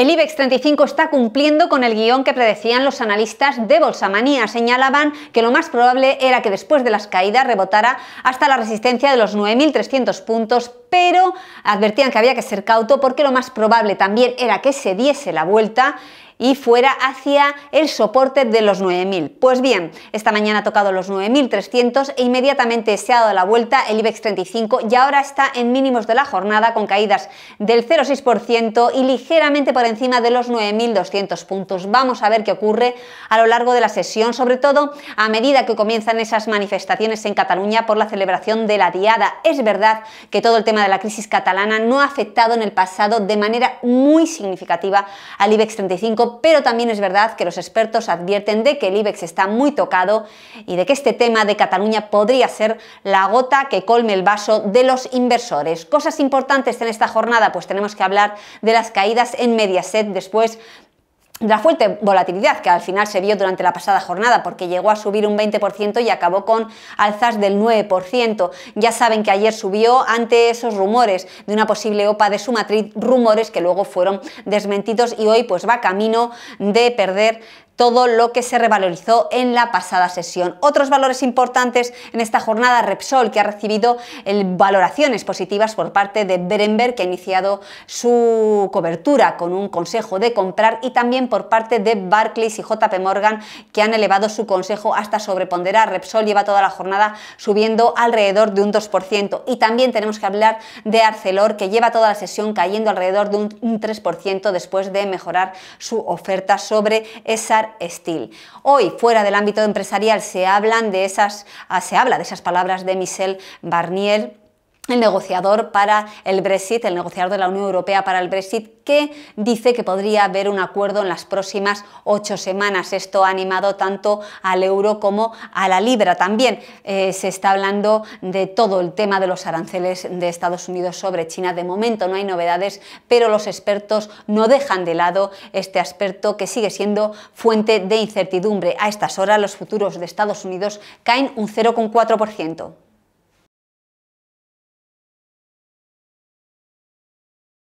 El IBEX 35 está cumpliendo con el guión que predecían los analistas de Bolsamanía. Señalaban que lo más probable era que después de las caídas rebotara hasta la resistencia de los 9.300 puntos, pero advertían que había que ser cauto porque lo más probable también era que se diese la vuelta y fuera hacia el soporte de los 9.000. Pues bien, esta mañana ha tocado los 9.300 e inmediatamente se ha dado la vuelta el IBEX 35 y ahora está en mínimos de la jornada con caídas del 0,6% y ligeramente por encima de los 9.200 puntos. Vamos a ver qué ocurre a lo largo de la sesión, sobre todo a medida que comienzan esas manifestaciones en Cataluña por la celebración de la diada. Es verdad que todo el tema de la crisis catalana no ha afectado en el pasado de manera muy significativa al IBEX 35, pero también es verdad que los expertos advierten de que el IBEX está muy tocado y de que este tema de Cataluña podría ser la gota que colme el vaso de los inversores. Cosas importantes en esta jornada, pues tenemos que hablar de las caídas en Mediaset después la fuerte volatilidad que al final se vio durante la pasada jornada porque llegó a subir un 20% y acabó con alzas del 9%. Ya saben que ayer subió ante esos rumores de una posible OPA de su matriz, rumores que luego fueron desmentidos y hoy pues va camino de perder todo lo que se revalorizó en la pasada sesión. Otros valores importantes en esta jornada, Repsol, que ha recibido eh, valoraciones positivas por parte de Berenberg, que ha iniciado su cobertura con un consejo de comprar y también por parte de Barclays y JP Morgan, que han elevado su consejo hasta sobreponderar. Repsol lleva toda la jornada subiendo alrededor de un 2%. Y también tenemos que hablar de Arcelor, que lleva toda la sesión cayendo alrededor de un 3% después de mejorar su oferta sobre Essar Steel. Hoy, fuera del ámbito empresarial, se hablan de esas, ah, se habla de esas palabras de Michel Barnier el negociador para el Brexit, el negociador de la Unión Europea para el Brexit, que dice que podría haber un acuerdo en las próximas ocho semanas. Esto ha animado tanto al euro como a la libra. También eh, se está hablando de todo el tema de los aranceles de Estados Unidos sobre China. De momento no hay novedades, pero los expertos no dejan de lado este aspecto que sigue siendo fuente de incertidumbre. A estas horas los futuros de Estados Unidos caen un 0,4%.